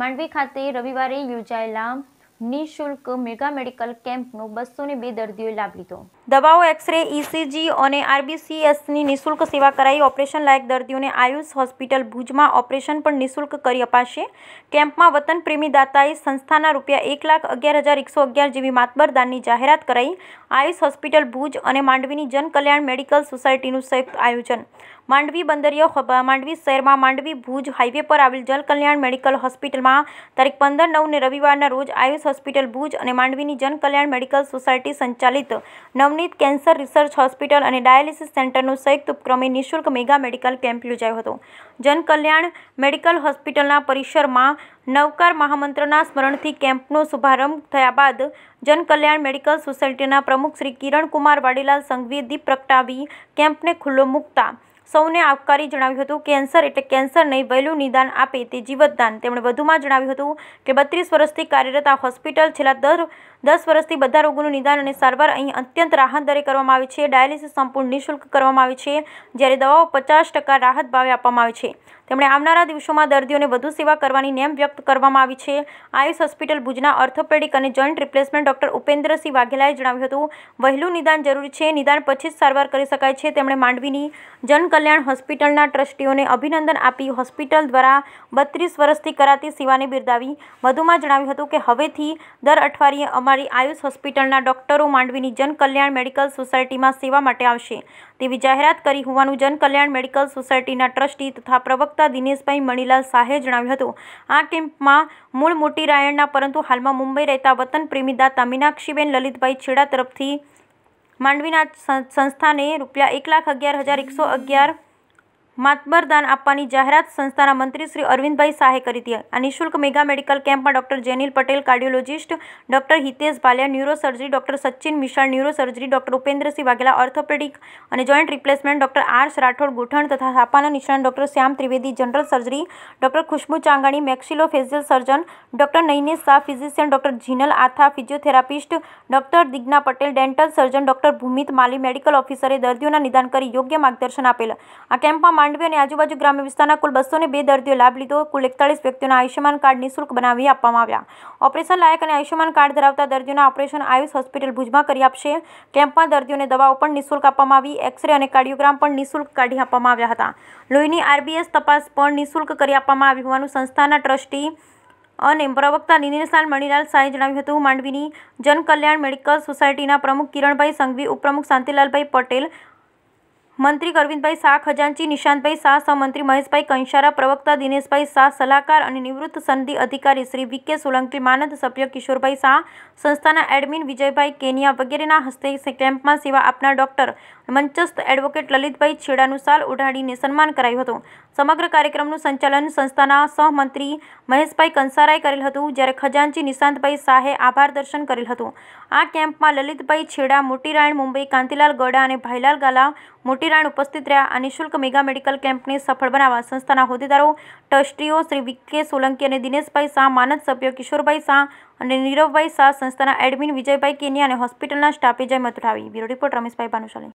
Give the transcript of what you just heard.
માંડવી ખાતે રવિવારે યોજાયેલા નિઃશુલ્ક મેગા મેડિકલ કેમ્પનો બસો ને બે દર્દીઓએ લાભ લીધો દવાઓ એક્સરે ઇસીજી અને આરબીસીએસની નિઃશુલ્ક સેવા કરાઈ ઓપરેશન લાયક દર્દીઓને આયુષ હોસ્પિટલ ભુજમાં ઓપરેશન પણ નિઃશુલ્ક કરી અપાશે કેમ્પમાં વતન પ્રેમી દાતાએ સંસ્થાના રૂપિયા એક લાખ અગિયાર હજાર એકસો અગિયાર જેવી માતબર દાનની જાહેરાત કરાઈ આયુષ હોસ્પિટલ ભુજ અને માંડવીની જનકલ્યાણ મેડિકલ સોસાયટીનું સંયુક્ત આયોજન માંડવી બંદરીય માંડવી શહેરમાં માંડવી ભુજ હાઈવે પર આવેલ જલકલ્યાણ મેડિકલ હોસ્પિટલમાં તારીખ પંદર નવને રવિવારના રોજ આયુષ હોસ્પિટલ ભુજ અને માંડવીની જનકલ્યાણ મેડિકલ સોસાયટી સંચાલિત નવનીત કેન્સર રિસર્ચ હોસ્પિટલ અને ડાયાલિસિસ સેન્ટરનો સંયુક્ત ઉપક્રમે નિઃશુલ્ક મેગા મેડિકલ કેમ્પ યોજાયો હતો જનકલ્યાણ મેડિકલ હોસ્પિટલના પરિસરમાં નવકાર મહામંત્રના સ્મરણથી કેમ્પનો શુભારંભ થયા બાદ જનકલ્યાણ મેડિકલ સોસાયટીના પ્રમુખ શ્રી કિરણકુમાર વાડીલાલ સંઘવીએ દીપ પ્રગટાવી કેમ્પને ખુલ્લો મૂકતા સૌને આવકારી જણાવ્યું હતું કેન્સર એટલે કેન્સર નહીં વહેલું નિદાન આપે તે જીવતદાન તેમણે વધુમાં જણાવ્યું હતું કે બત્રીસ વર્ષથી કાર્યરત આ હોસ્પિટલ છેલ્લા દર દસ વર્ષથી બધા રોગોનું નિદાન અને સારવાર અહીં અત્યંત રાહત દરે કરવામાં આવે છે ડાયાલિસિસ સંપૂર્ણ નિઃશુલ્ક કરવામાં આવે છે જ્યારે દવાઓ પચાસ ટકા રાહત ભાવે આપવામાં આવે છે તેમણે આવનારા દિવસોમાં દર્દીઓને વધુ સેવા કરવાની નેમ વ્યક્ત કરવામાં આવી છે આયુષ હોસ્પિટલ ભુજના ઓર્થોપેડિક અને જોઈન્ટ રિપ્લેસમેન્ટ ડોક્ટર ઉપેન્દ્રસિંહ વાઘેલાએ જણાવ્યું હતું વહેલું નિદાન જરૂરી છે નિદાન પછી જ સારવાર કરી શકાય છે તેમણે માંડવીની જનકલ્યાણ હોસ્પિટલના ટ્રસ્ટીઓને અભિનંદન આપી હોસ્પિટલ દ્વારા બત્રીસ વર્ષથી કરાતી સેવાને બિરદાવી વધુમાં જણાવ્યું હતું કે હવેથી દર અઠવાડિયે અમારી આયુષ હોસ્પિટલના ડોક્ટરો માંડવીની જનકલ્યાણ મેડિકલ સોસાયટીમાં સેવા માટે આવશે તેવી જાહેરાત કરી હોવાનું જનકલ્યાણ મેડિકલ સોસાયટીના ટ્રસ્ટી તથા પ્રવક્તા પ્રવક્તા દિનેશભાઈ મણીલાલ શાહે જણાવ્યું હતું આ કેમ્પમાં મૂળ મોટી રાયણના પરંતુ હાલમાં મુંબઈ રહેતા વતન પ્રેમીદાતા દાતા મીનાક્ષીબેન લલિતભાઈ છેડા તરફથી માંડવીના સંસ્થાને રૂપિયા એક લાખ અગિયાર હજાર એકસો અગિયાર માતબરદાન આપવાની જાહેરાત સંસ્થાના મંત્રી શ્રી અરવિંદભાઈ શાહે કરી હતી આ નિઃશુલ્ક મેગા મેડિકલ કેમ્પમાં doctor Jenil Patel cardiologist doctor Hitesh Bhaliya neurosurgery doctor Sachin Mishal neurosurgery doctor Upendrasinh Vaghela orthopaedic અને joint replacement doctor Ars Rathod ગુઠણ તથા થાપાના નિષ્ણાત doctor Shyam Trivedi general surgery doctor Khushbu Changani maxillo facial surgeon doctor Nainesh Shah physician doctor Jinal Atha physiotherapist doctor Digna Patel dental surgeon doctor Bhumit Mali medical ઓફિસરે દર્દીઓના નિદાન કરી યોગ્ય માર્ગદર્શન આપેલ આ કેમ્પમાં માંડવી અને આજુબાજુ ગ્રામ્ય વિસ્તારના કુલ બસો બે દર્દીઓ લાભ લીધો કુલ એકતાળીસ વ્યક્તિઓના આયુષ્યમાન કાર્ડ નિઃશુલ્ક બનાવી આપવામાં આવ્યા ઓપરેશન લાયક અને આયુષ્યમાન કાર્ડ ધરાવતા દર્દીઓના ઓપરેશન આયુષ હોસ્પિટલ ભુજમાં કરી આપશે કેમ્પમાં દર્દીઓને દવાઓ પણ નિઃશુલ્ક આપવામાં આવી એક્સરે અને કાર્ડિયોગ્રામ પણ નિઃશુલ્ક કાઢી આપવામાં આવ્યા હતા લોહીની આરબીએસ તપાસ પણ નિઃશુલ્ક કરી આપવામાં આવી હોવાનું સંસ્થાના ટ્રસ્ટી અને પ્રવક્તા નિનિલસાલ મણિલાલ શાહે જણાવ્યું હતું માંડવીની જનકલ્યાણ મેડિકલ સોસાયટીના પ્રમુખ કિરણભાઈ સંઘવી ઉપપ્રમુખ શાંતિલાલભાઈ પટેલ મંત્રી અરવિંદભાઈ શાહ ખજાનચી નિશાંતભાઈ શાહ સહમંત્રી મહેશભાઈ કંશારા પ્રવક્તા દિનેશભાઈ શાહ સલાહકાર અને નિવૃત્ત સનદી અધિકારી શ્રી વી સોલંકી માનદ સભ્ય કિશોરભાઈ શાહ સંસ્થાના એડમિન વિજયભાઈ કેનિયા વગેરેના હસ્તે કેમ્પમાં સેવા આપનાર ડોક્ટર મંચસ્થ એડવોકેટ લલિતભાઈ છેડાનું સાલ ઉઢાડીને સન્માન કરાયું હતું સમગ્ર કાર્યક્રમનું સંચાલન સંસ્થાના સહમંત્રી મહેશભાઈ કંસારાએ કરેલ હતું જ્યારે ખજાનચી નિશાંતભાઈ શાહે આભાર દર્શન કરેલ હતું આ કેમ્પમાં લલિતભાઈ છેડા મોટીરાયણ મુંબઈ કાંતિલાલ ગડા અને ભાઈલાલ ગાલા મોટીરાણ ઉપસ્થિત રહ્યા આ નિઃશુલ્ક મેગા મેડિકલ કેમ્પને સફળ બનાવવા સંસ્થાના હોદ્દેદારો ટ્રસ્ટીઓ શ્રી વિકે સોલંકી અને દિનેશભાઈ શાહ માનદ સભ્યો કિશોરભાઈ શાહ અને નીરવભાઈ શાહ સંસ્થાના એડમિન વિજયભાઈ કેની અને હોસ્પિટલના સ્ટાફે જહેમત ઉઠાવી બ્યુરો રિપોર્ટ રમેશભાઈ ભાનુશાલી